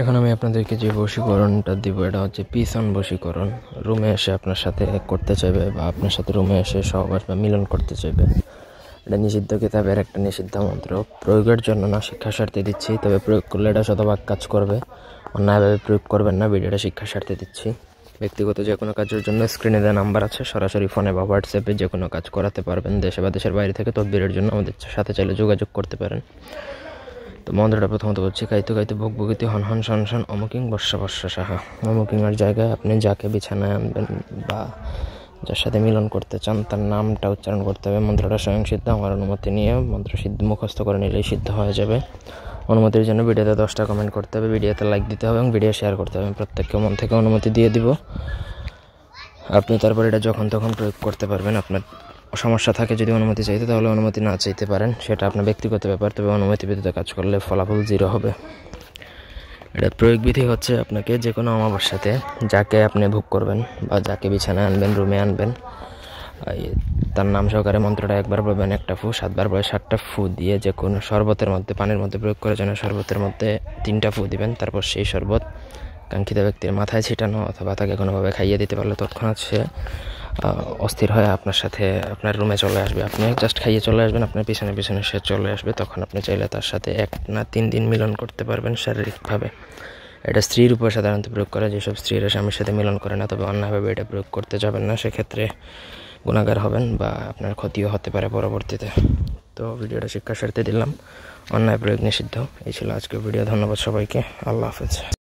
এখন আমি আপনাদেরকে যে বশীকরণটা দিব এটা হচ্ছে পিসন বশীকরণ রুমে এসে আপনার সাথে করতে চাইবে বা আপনার সাথে রুমে এসে সহবাস বা মিলন করতে চাইবে এটা নিষিদ্ধ কিতাবের একটা নিষিদ্ধ মন্ত্র প্রয়োগের জন্য না শিক্ষা স্বার্থে দিচ্ছি তবে প্রয়োগ করলে এটা শতভাগ কাজ করবে অন্যায়ভাবে প্রয়োগ করবেন না ভিডিওটা শিক্ষা স্বার্থে দিচ্ছি ব্যক্তিগত যে কোনো কাজের জন্য স্ক্রিনে দেওয়া নাম্বার আছে সরাসরি ফোনে বা হোয়াটসঅ্যাপে যে কোনো কাজ করাতে পারবেন দেশে বা দেশের বাইরে থেকে তদবিরের জন্য আমাদের সাথে চাইলে যোগাযোগ করতে পারেন তো মন্ত্রটা প্রথমত বলছি কাইতো কাইতো ভোগ ভোগিতে হন হন শন শন অমুকিং বর্ষা বর্ষা সাহা আর জায়গায় আপনি যাকে বিছানায় আনবেন বা যার সাথে মিলন করতে চান তার নামটা উচ্চারণ করতে হবে মন্ত্রটা স্বয়ং সিদ্ধ আমার অনুমতি নিয়ে মন্ত্র সিদ্ধ মুখস্থ করে নিলেই সিদ্ধ হয়ে যাবে অনুমতির জন্য ভিডিওতে দশটা কমেন্ট করতে হবে ভিডিওতে লাইক দিতে হবে এবং ভিডিও শেয়ার করতে হবে প্রত্যেককে মন থেকে অনুমতি দিয়ে দিব আপনি তারপর এটা যখন তখন প্রয়োগ করতে পারবেন আপনার সমস্যা থাকে যদি অনুমতি চাইতে তাহলে অনুমতি না চাইতে পারেন সেটা আপনার ব্যক্তিগত ব্যাপার তবে অনুমতি ব্যতীত কাজ করলে ফলাফল জিরো হবে এটা প্রয়োগবিধি হচ্ছে আপনাকে যে কোনো অমাবস্যাতে যাকে আপনি ভোগ করবেন বা যাকে বিছানায় আনবেন রুমে আনবেন তার নাম সহকারে মন্ত্রটা একবার বলবেন একটা ফু সাতবার বলে সাতটা ফু দিয়ে যে কোনো শরবতের মধ্যে পানির মধ্যে প্রয়োগ করার জন্য শরবতের মধ্যে তিনটা ফু দিবেন তারপর সেই শরবত কাঙ্ক্ষিত ব্যক্তির মাথায় ছিটানো অথবা তাকে কোনোভাবে খাইয়ে দিতে পারলে তৎক্ষণাৎ সে অস্থির হয় আপনার সাথে আপনার রুমে চলে আসবে আপনি জাস্ট খাইয়ে চলে আসবেন আপনার পিছনে পিছনে সে চলে আসবে তখন আপনি চাইলে তার সাথে এক না তিন দিন মিলন করতে পারবেন শারীরিকভাবে এটা স্ত্রীর উপর সাধারণত প্রয়োগ করা যেসব স্ত্রীরা স্বামীর সাথে মিলন করে না তবে অন্যভাবে এটা প্রয়োগ করতে যাবেন না সেক্ষেত্রে গুণাগার হবেন বা আপনার ক্ষতিও হতে পারে পরবর্তীতে তো ভিডিওটা শিক্ষার স্বার্থে দিলাম অন্যায় প্রয়োগ নিষিদ্ধ এই ছিল আজকের ভিডিও ধন্যবাদ সবাইকে আল্লাহ হাফেজ